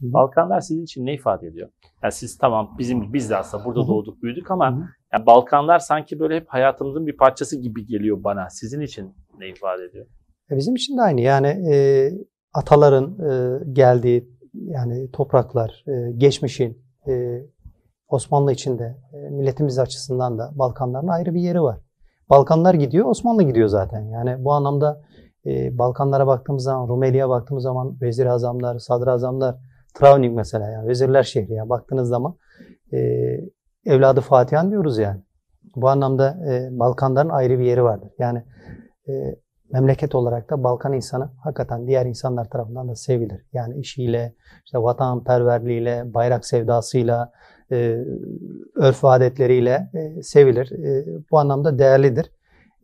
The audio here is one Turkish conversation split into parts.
Hı-hı. Balkanlar sizin için ne ifade ediyor? Yani siz tamam bizim biz de aslında burada Hı-hı. doğduk büyüdük ama yani Balkanlar sanki böyle hep hayatımızın bir parçası gibi geliyor bana. Sizin için ne ifade ediyor? E bizim için de aynı yani e, ataların e, geldiği yani topraklar, e, geçmişin e, Osmanlı içinde e, milletimiz açısından da Balkanların ayrı bir yeri var. Balkanlar gidiyor, Osmanlı gidiyor zaten. Yani bu anlamda e, Balkanlara baktığımız zaman, Rumeli'ye baktığımız zaman vezir azamlar, sadrazamlar, Travnik mesela ya, Vezirler Şehri ya, baktığınız zaman e, evladı Fatihan diyoruz yani. Bu anlamda e, Balkanların ayrı bir yeri vardır. Yani e, memleket olarak da Balkan insanı hakikaten diğer insanlar tarafından da sevilir. Yani işiyle, işte vatanperverliğiyle, bayrak sevdasıyla, e, örf adetleriyle e, sevilir. E, bu anlamda değerlidir.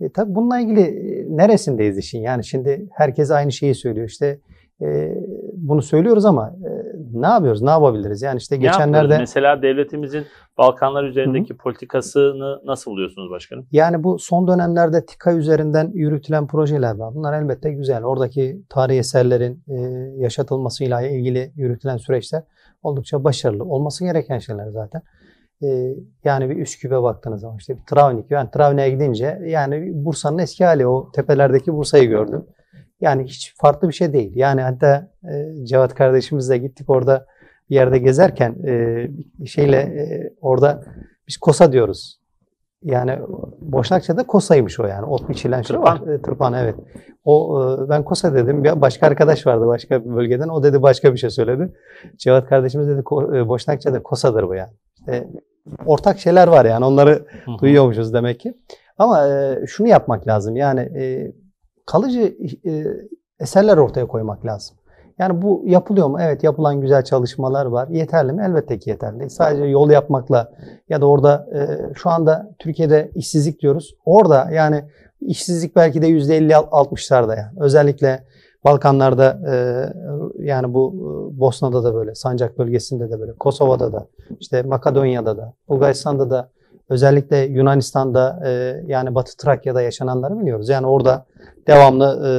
E, tabii bununla ilgili e, neresindeyiz işin? Yani şimdi herkes aynı şeyi söylüyor. İşte e, bunu söylüyoruz ama e, ne yapıyoruz? Ne yapabiliriz? Yani işte geçenlerde mesela devletimizin Balkanlar üzerindeki Hı-hı. politikasını nasıl buluyorsunuz başkanım? Yani bu son dönemlerde TİKA üzerinden yürütülen projeler var. Bunlar elbette güzel. Oradaki tarihi eserlerin e, yaşatılmasıyla ilgili yürütülen süreçler oldukça başarılı. Olması gereken şeyler zaten e, yani bir Üsküp'e baktığınız zaman işte bir Travnik. yani Travnik'e gidince yani Bursa'nın eski hali o tepelerdeki Bursa'yı gördüm. Yani hiç farklı bir şey değil. Yani hatta e, Cevat kardeşimizle gittik orada bir yerde gezerken e, şeyle e, orada biz kosa diyoruz. Yani Boşnakça'da kosaymış o yani. Ot biçilen şey var. E, tırpan evet. O e, ben kosa dedim. Bir başka arkadaş vardı başka bir bölgeden. O dedi başka bir şey söyledi. Cevat kardeşimiz dedi ko, e, Boşnakça'da kosadır bu yani. İşte ortak şeyler var yani. Onları hı duyuyormuşuz demek ki. Ama e, şunu yapmak lazım. Yani e, kalıcı e, eserler ortaya koymak lazım. Yani bu yapılıyor mu? Evet yapılan güzel çalışmalar var. Yeterli mi? Elbette ki yeterli Sadece yol yapmakla ya da orada e, şu anda Türkiye'de işsizlik diyoruz. Orada yani işsizlik belki de %50-60'larda yani. Özellikle Balkanlarda e, yani bu Bosna'da da böyle, Sancak bölgesinde de böyle, Kosova'da da, işte Makedonya'da da, Bulgaristan'da da Özellikle Yunanistan'da e, yani Batı Trakya'da yaşananları biliyoruz. Yani orada devamlı e,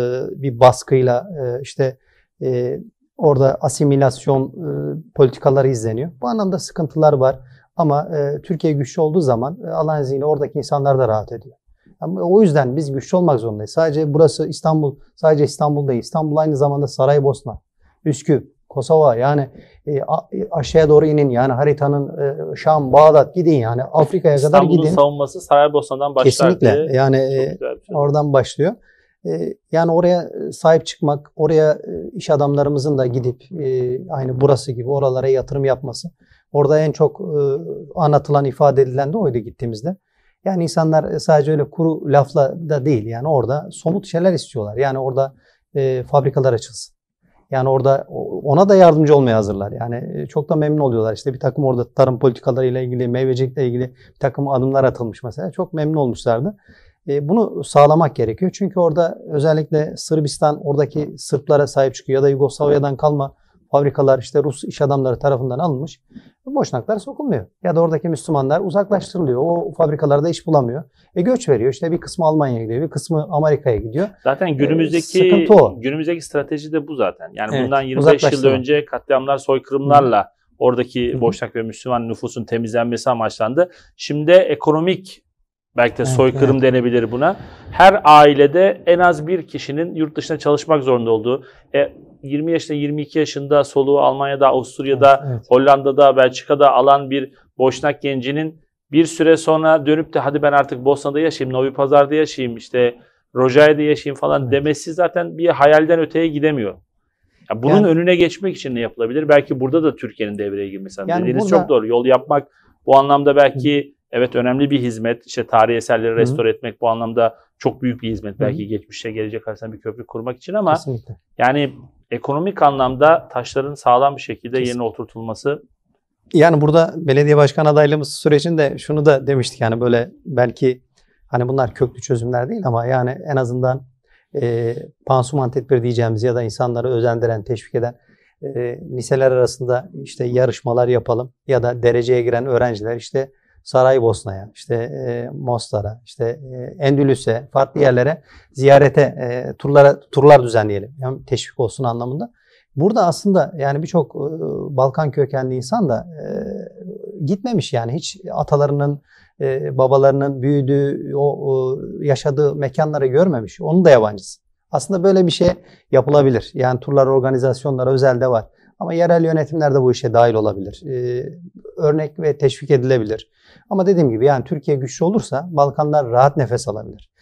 bir baskıyla e, işte e, orada asimilasyon e, politikaları izleniyor. Bu anlamda sıkıntılar var ama e, Türkiye güçlü olduğu zaman e, Allah'ın izniyle oradaki insanlar da rahat ediyor. Yani o yüzden biz güçlü olmak zorundayız. Sadece burası İstanbul, sadece İstanbul değil. İstanbul aynı zamanda Saraybosna, Üsküp, Kosova yani e, e, aşağıya doğru inin yani haritanın e, Şam, Bağdat gidin yani Afrika'ya kadar gidin. İstanbul'un savunması Saraybosna'dan başlar. Kesinlikle yani e, şey. oradan başlıyor. E, yani oraya e, sahip çıkmak, oraya e, iş adamlarımızın da gidip e, aynı burası gibi oralara yatırım yapması. Orada en çok e, anlatılan, ifade edilen de oydu gittiğimizde. Yani insanlar sadece öyle kuru lafla da değil yani orada somut şeyler istiyorlar. Yani orada e, fabrikalar açılsın yani orada ona da yardımcı olmaya hazırlar. Yani e, çok da memnun oluyorlar. İşte bir takım orada tarım politikalarıyla ilgili, meyvecilikle ilgili bir takım adımlar atılmış mesela. Çok memnun olmuşlardı. E, bunu sağlamak gerekiyor. Çünkü orada özellikle Sırbistan oradaki Sırplara sahip çıkıyor ya da Yugoslavya'dan kalma fabrikalar işte Rus iş adamları tarafından alınmış. Boşnaklar sokulmuyor. Ya da oradaki Müslümanlar uzaklaştırılıyor. O fabrikalarda iş bulamıyor. E göç veriyor. İşte bir kısmı Almanya'ya gidiyor, bir kısmı Amerika'ya gidiyor. Zaten e, günümüzdeki e, günümüzdeki strateji de bu zaten. Yani evet, bundan 25 yıl önce katliamlar, soykırımlarla oradaki Boşnak ve Müslüman nüfusun temizlenmesi amaçlandı. Şimdi ekonomik Belki de evet, soykırım evet. denebilir buna. Her ailede en az bir kişinin yurt dışına çalışmak zorunda olduğu, e, 20 yaşında 22 yaşında soluğu Almanya'da, Avusturya'da, evet, Hollanda'da, Belçika'da alan bir boşnak gencinin bir süre sonra dönüp de hadi ben artık Bosna'da yaşayayım, Novi Pazar'da yaşayayım, işte Rojai'de yaşayayım falan evet. demesi zaten bir hayalden öteye gidemiyor. Ya bunun yani, önüne geçmek için ne yapılabilir? Belki burada da Türkiye'nin devreye girmesi Yani Dediğiniz burada, çok doğru. Yol yapmak bu anlamda belki Evet önemli bir hizmet. İşte tarihi eserleri restore Hı. etmek bu anlamda çok büyük bir hizmet. Hı. Belki geçmişe gelecek arasında bir köprü kurmak için ama Kesinlikle. yani ekonomik anlamda taşların sağlam bir şekilde Kesinlikle. yerine oturtulması yani burada belediye başkan adaylığımız sürecinde şunu da demiştik yani böyle belki hani bunlar köklü çözümler değil ama yani en azından e, pansuman tedbiri diyeceğimiz ya da insanları özendiren, teşvik eden e, liseler arasında işte yarışmalar yapalım ya da dereceye giren öğrenciler işte Saraybosna'ya, işte e, Mostar'a, işte e, Endülüs'e, farklı yerlere ziyarete, e, turlara turlar düzenleyelim. Yani teşvik olsun anlamında. Burada aslında yani birçok e, Balkan kökenli insan da e, gitmemiş yani hiç atalarının, e, babalarının büyüdüğü, o e, yaşadığı mekanları görmemiş. Onun da yabancısı. Aslında böyle bir şey yapılabilir. Yani turlar organizasyonları özelde var. Ama yerel yönetimler de bu işe dahil olabilir. Ee, örnek ve teşvik edilebilir. Ama dediğim gibi yani Türkiye güçlü olursa Balkanlar rahat nefes alabilir.